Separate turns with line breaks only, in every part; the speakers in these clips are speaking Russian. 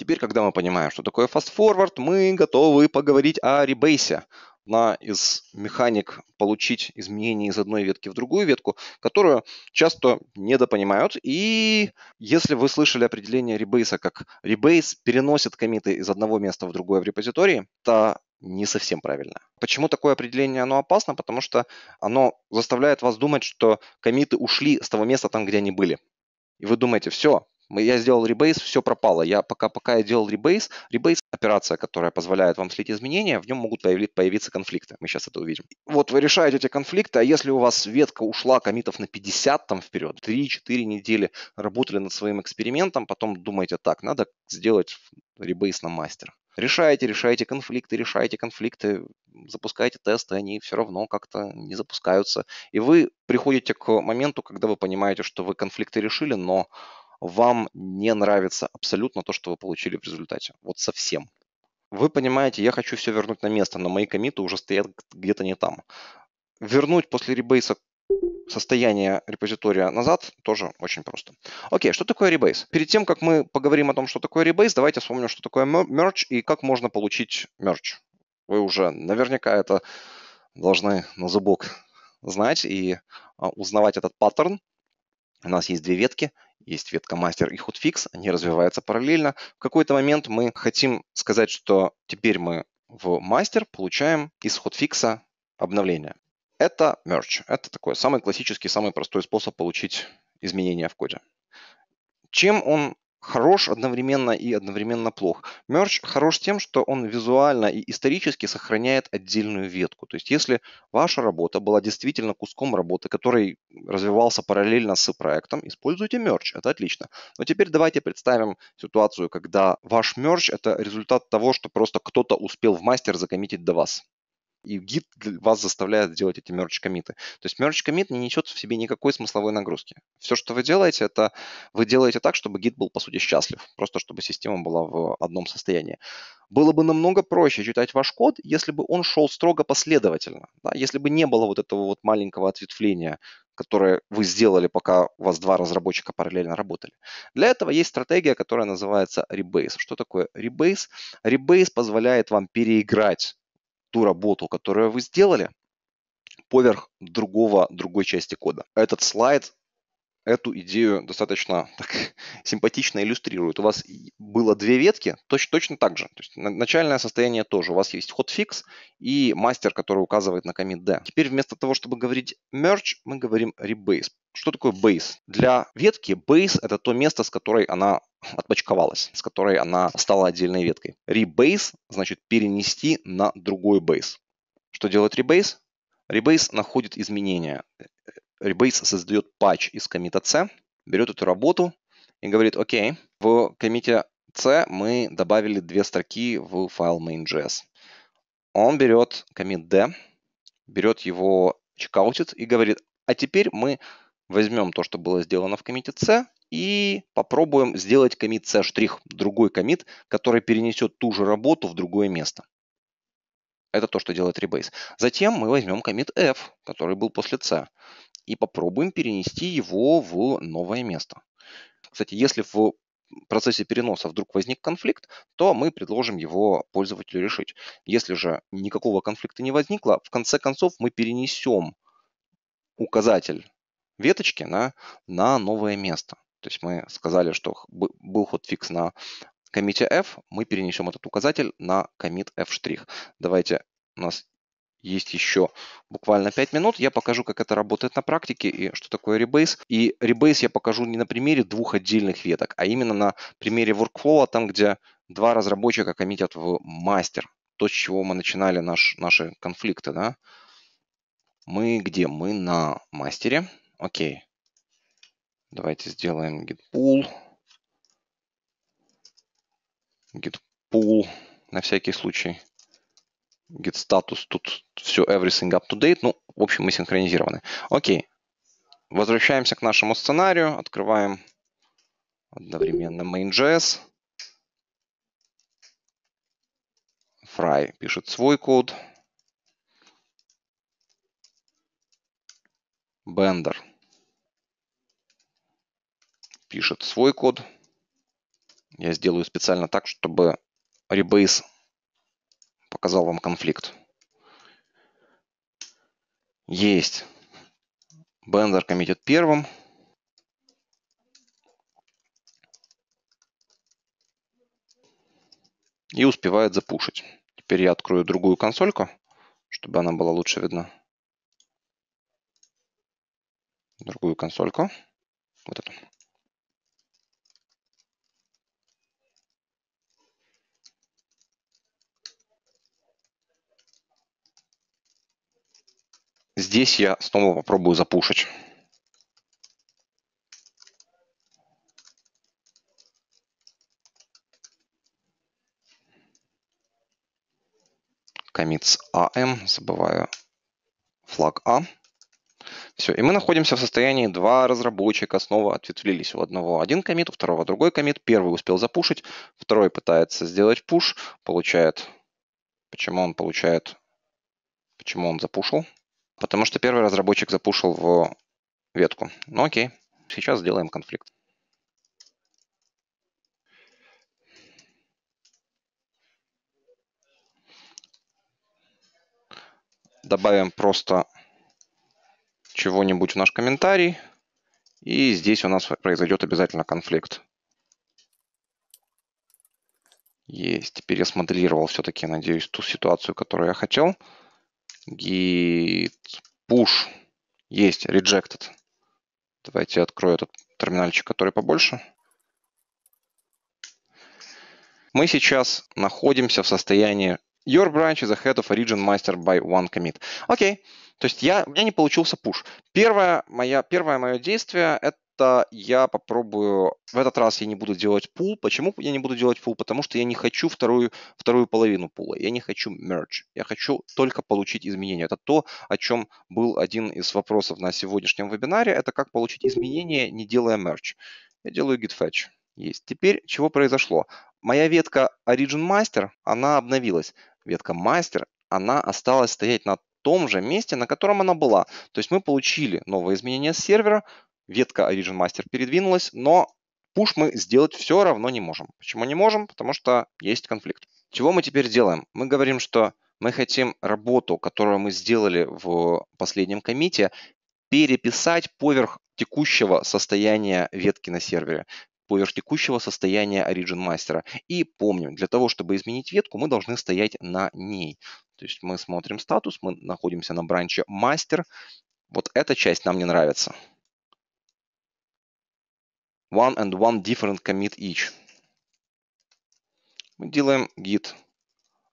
Теперь, когда мы понимаем, что такое fast forward, мы готовы поговорить о ребейсе. На из механик получить изменения из одной ветки в другую ветку, которую часто недопонимают. И если вы слышали определение ребейса как ребейс переносит комиты из одного места в другое в репозитории, то не совсем правильно. Почему такое определение оно опасно? Потому что оно заставляет вас думать, что комиты ушли с того места там, где они были. И вы думаете, все, я сделал ребейс, все пропало. Я пока, пока я делал ребейс, ребейс операция, которая позволяет вам слить изменения, в нем могут появиться конфликты. Мы сейчас это увидим. Вот вы решаете эти конфликты, а если у вас ветка ушла комитов на 50 там вперед, 3-4 недели работали над своим экспериментом, потом думаете, так, надо сделать ребейс на мастер. Решаете, решаете конфликты, решаете конфликты, запускаете тесты, они все равно как-то не запускаются. И вы приходите к моменту, когда вы понимаете, что вы конфликты решили, но вам не нравится абсолютно то, что вы получили в результате. Вот совсем. Вы понимаете, я хочу все вернуть на место, но мои комиты уже стоят где-то не там. Вернуть после ребейса состояние репозитория назад тоже очень просто. Окей, что такое ребейс? Перед тем, как мы поговорим о том, что такое ребейс, давайте вспомним, что такое мерч и как можно получить мерч. Вы уже наверняка это должны на зубок знать и а, узнавать этот паттерн. У нас есть две ветки, есть ветка мастер и hotfix, они развиваются параллельно. В какой-то момент мы хотим сказать, что теперь мы в мастер получаем из hotfix обновление. Это merge. Это такой самый классический, самый простой способ получить изменения в коде. Чем он хорош одновременно и одновременно плох. Мерч хорош тем, что он визуально и исторически сохраняет отдельную ветку. То есть если ваша работа была действительно куском работы, который развивался параллельно с проектом, используйте мерч, это отлично. Но теперь давайте представим ситуацию, когда ваш мерч – это результат того, что просто кто-то успел в мастер закоммитить до вас и гид вас заставляет делать эти merge комиты. То есть merge комит не несет в себе никакой смысловой нагрузки. Все, что вы делаете, это вы делаете так, чтобы гид был, по сути, счастлив. Просто чтобы система была в одном состоянии. Было бы намного проще читать ваш код, если бы он шел строго последовательно. Да? Если бы не было вот этого вот маленького ответвления, которое вы сделали, пока у вас два разработчика параллельно работали. Для этого есть стратегия, которая называется Rebase. Что такое Rebase? Rebase позволяет вам переиграть ту работу, которую вы сделали, поверх другого, другой части кода. Этот слайд эту идею достаточно так, симпатично иллюстрирует. У вас было две ветки, точ, точно так же. То есть начальное состояние тоже. У вас есть hotfix и мастер, который указывает на commit D. Теперь вместо того, чтобы говорить merge, мы говорим rebase. Что такое base? Для ветки base это то место, с которой она отпочковалась, с которой она стала отдельной веткой. Rebase значит перенести на другой base. Что делает rebase? Rebase находит изменения Rebase создает патч из комита C, берет эту работу и говорит, окей, в комите C мы добавили две строки в файл main.js. Он берет комит D, берет его, чекаутит и говорит, а теперь мы возьмем то, что было сделано в комите C, и попробуем сделать комит C', штрих другой комит, который перенесет ту же работу в другое место. Это то, что делает Rebase. Затем мы возьмем commit F, который был после C, и попробуем перенести его в новое место. Кстати, если в процессе переноса вдруг возник конфликт, то мы предложим его пользователю решить. Если же никакого конфликта не возникло, в конце концов мы перенесем указатель веточки на, на новое место. То есть мы сказали, что был ход hotfix на комите F мы перенесем этот указатель на commit F'. Давайте, у нас есть еще буквально 5 минут. Я покажу, как это работает на практике и что такое ребейс. И ребейс я покажу не на примере двух отдельных веток, а именно на примере workflow, там, где два разработчика коммитят в мастер. То, с чего мы начинали наш, наши конфликты. Да? Мы где? Мы на мастере. Окей. Давайте сделаем git pull git pull на всякий случай, git status, тут все everything up to date, ну, в общем, мы синхронизированы. Окей, возвращаемся к нашему сценарию, открываем одновременно main.js, Fry пишет свой код, Bender пишет свой код, я сделаю специально так, чтобы Rebase показал вам конфликт. Есть. Бендер коммитит первым. И успевает запушить. Теперь я открою другую консольку, чтобы она была лучше видна. Другую консольку. Вот эту. здесь я снова попробую запушить. commit с AM, забываю флаг А. Все, и мы находимся в состоянии, два разработчика снова ответвлились. У одного один комит, у второго другой комит. Первый успел запушить, второй пытается сделать пуш, получает... Почему он получает... Почему он запушил? Потому что первый разработчик запушил в ветку. Ну окей, сейчас сделаем конфликт. Добавим просто чего-нибудь в наш комментарий. И здесь у нас произойдет обязательно конфликт. Есть. Теперь я смоделировал все-таки, надеюсь, ту ситуацию, которую я хотел git push есть rejected. Давайте я открою этот терминальчик, который побольше. Мы сейчас находимся в состоянии Your branch is ahead of origin master by one commit. Окей. Okay. То есть я, у меня не получился push. Первое, моя, первое мое действие – это что я попробую... В этот раз я не буду делать пул. Почему я не буду делать пул? Потому что я не хочу вторую, вторую половину пула. Я не хочу merge. Я хочу только получить изменения. Это то, о чем был один из вопросов на сегодняшнем вебинаре. Это как получить изменения, не делая merge. Я делаю git fetch. Есть. Теперь чего произошло? Моя ветка Origin Master, она обновилась. Ветка Master, она осталась стоять на том же месте, на котором она была. То есть мы получили новое изменение сервера, ветка Origin Master передвинулась, но пуш мы сделать все равно не можем. Почему не можем? Потому что есть конфликт. Чего мы теперь делаем? Мы говорим, что мы хотим работу, которую мы сделали в последнем комите, переписать поверх текущего состояния ветки на сервере поверх текущего состояния Origin Master. И помним, для того, чтобы изменить ветку, мы должны стоять на ней. То есть мы смотрим статус, мы находимся на бранче Master. Вот эта часть нам не нравится one and one different commit each. Мы делаем git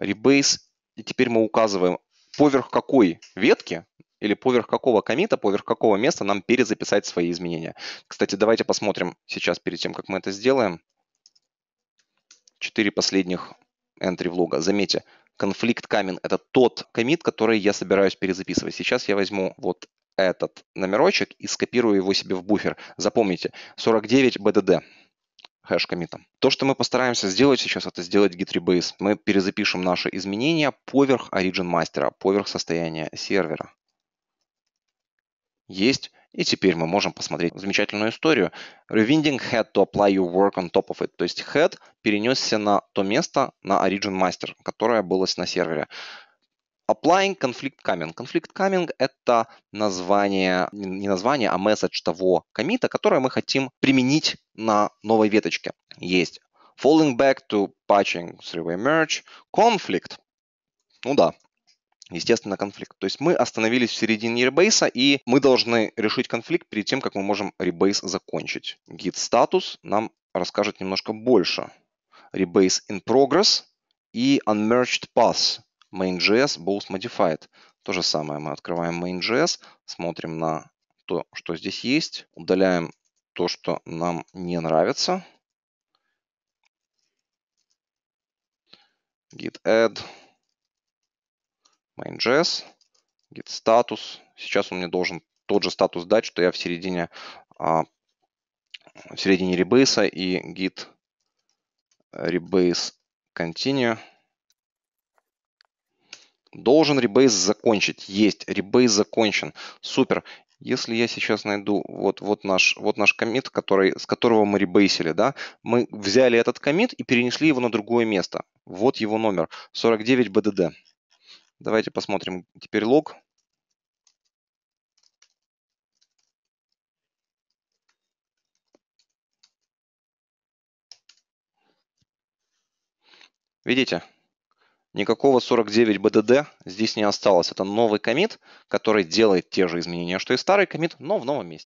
rebase, и теперь мы указываем, поверх какой ветки или поверх какого комита, поверх какого места нам перезаписать свои изменения. Кстати, давайте посмотрим сейчас перед тем, как мы это сделаем. Четыре последних entry влога. Заметьте, конфликт камен – это тот комит, который я собираюсь перезаписывать. Сейчас я возьму вот этот номерочек и скопирую его себе в буфер. Запомните, 49 BDD хэш-коммитом. То, что мы постараемся сделать сейчас, это сделать git rebase. Мы перезапишем наши изменения поверх origin master, поверх состояния сервера. Есть. И теперь мы можем посмотреть замечательную историю. Rewinding head to apply your work on top of it. То есть head перенесся на то место, на origin master, которое было на сервере. Applying Conflict Coming. Conflict Coming — это название, не название, а месседж того комита, который мы хотим применить на новой веточке. Есть falling back to patching three-way merge, conflict. Ну да, естественно, конфликт. То есть мы остановились в середине ребейса, и мы должны решить конфликт перед тем, как мы можем ребейс закончить. Git статус нам расскажет немножко больше. Rebase in progress и unmerged path main.js both modified. То же самое, мы открываем main.js, смотрим на то, что здесь есть, удаляем то, что нам не нравится. Git add, main.js, git status. Сейчас он мне должен тот же статус дать, что я в середине, а, в середине ребейса и git rebase continue. Должен ребейс закончить. Есть, ребейс закончен. Супер. Если я сейчас найду вот, вот наш, вот наш комит, который, с которого мы ребейсили, да, мы взяли этот комит и перенесли его на другое место. Вот его номер 49 BDD. Давайте посмотрим теперь лог. Видите? Никакого 49 BDD здесь не осталось. Это новый комит, который делает те же изменения, что и старый комит, но в новом месте.